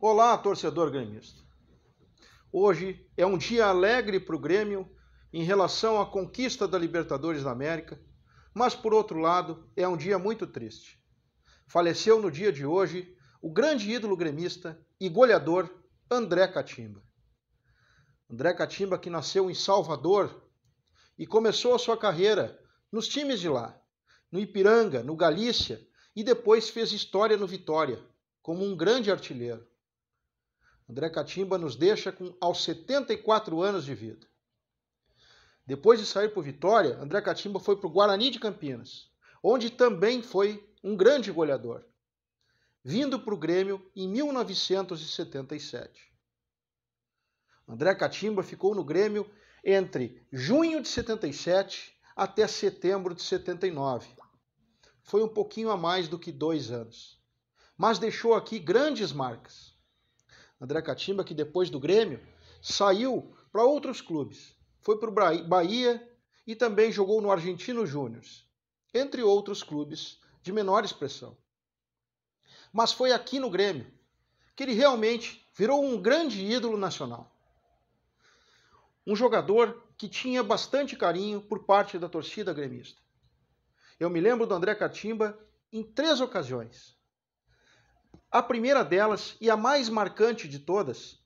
Olá, torcedor gremista. Hoje é um dia alegre para o Grêmio em relação à conquista da Libertadores da América, mas por outro lado, é um dia muito triste. Faleceu no dia de hoje o grande ídolo gremista e goleador André Catimba. André Catimba que nasceu em Salvador e começou a sua carreira nos times de lá, no Ipiranga, no Galícia e depois fez história no Vitória como um grande artilheiro André Catimba nos deixa com aos 74 anos de vida. Depois de sair por Vitória, André Catimba foi para o Guarani de Campinas, onde também foi um grande goleador, vindo para o Grêmio em 1977. André Catimba ficou no Grêmio entre junho de 77 até setembro de 79. Foi um pouquinho a mais do que dois anos, mas deixou aqui grandes marcas. André Catimba, que depois do Grêmio saiu para outros clubes. Foi para o Bahia e também jogou no Argentino Júnior, entre outros clubes de menor expressão. Mas foi aqui no Grêmio que ele realmente virou um grande ídolo nacional. Um jogador que tinha bastante carinho por parte da torcida gremista. Eu me lembro do André Catimba em três ocasiões a primeira delas, e a mais marcante de todas,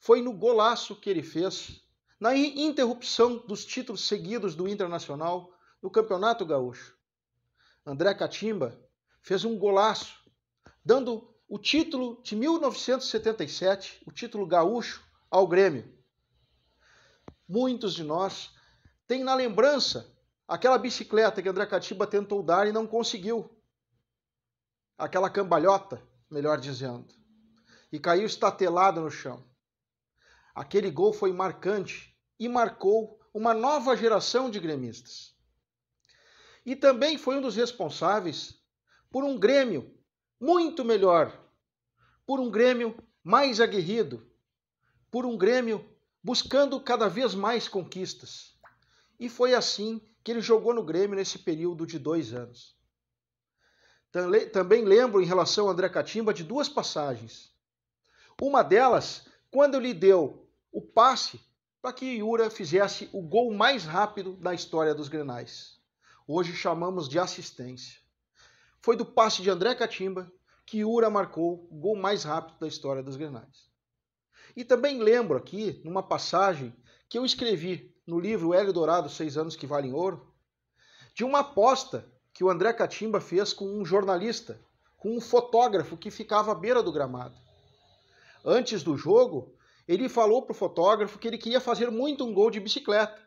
foi no golaço que ele fez na interrupção dos títulos seguidos do Internacional no Campeonato Gaúcho. André Catimba fez um golaço, dando o título de 1977, o título gaúcho, ao Grêmio. Muitos de nós têm na lembrança aquela bicicleta que André Catimba tentou dar e não conseguiu, aquela cambalhota, melhor dizendo, e caiu estatelado no chão. Aquele gol foi marcante e marcou uma nova geração de gremistas. E também foi um dos responsáveis por um Grêmio muito melhor, por um Grêmio mais aguerrido, por um Grêmio buscando cada vez mais conquistas. E foi assim que ele jogou no Grêmio nesse período de dois anos. Também lembro, em relação a André Catimba, de duas passagens. Uma delas, quando ele deu o passe para que Iura fizesse o gol mais rápido da história dos Grenais. Hoje chamamos de assistência. Foi do passe de André Catimba que Iura marcou o gol mais rápido da história dos Grenais. E também lembro aqui, numa passagem que eu escrevi no livro Hélio Dourado, Seis Anos que Valem Ouro, de uma aposta que o André Catimba fez com um jornalista, com um fotógrafo que ficava à beira do gramado. Antes do jogo, ele falou para o fotógrafo que ele queria fazer muito um gol de bicicleta.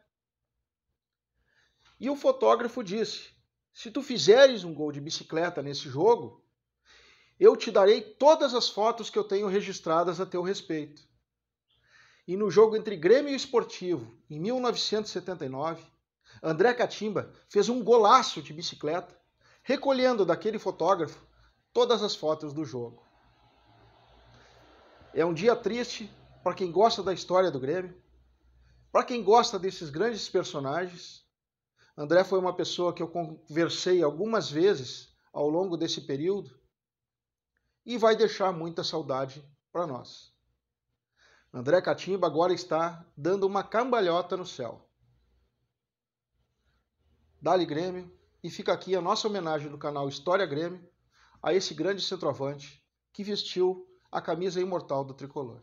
E o fotógrafo disse: Se tu fizeres um gol de bicicleta nesse jogo, eu te darei todas as fotos que eu tenho registradas a teu respeito. E no jogo entre Grêmio e Esportivo, em 1979, André Catimba fez um golaço de bicicleta, recolhendo daquele fotógrafo todas as fotos do jogo. É um dia triste para quem gosta da história do Grêmio, para quem gosta desses grandes personagens. André foi uma pessoa que eu conversei algumas vezes ao longo desse período e vai deixar muita saudade para nós. André Catimba agora está dando uma cambalhota no céu. Dali Grêmio, e fica aqui a nossa homenagem do canal História Grêmio a esse grande centroavante que vestiu a camisa imortal do tricolor.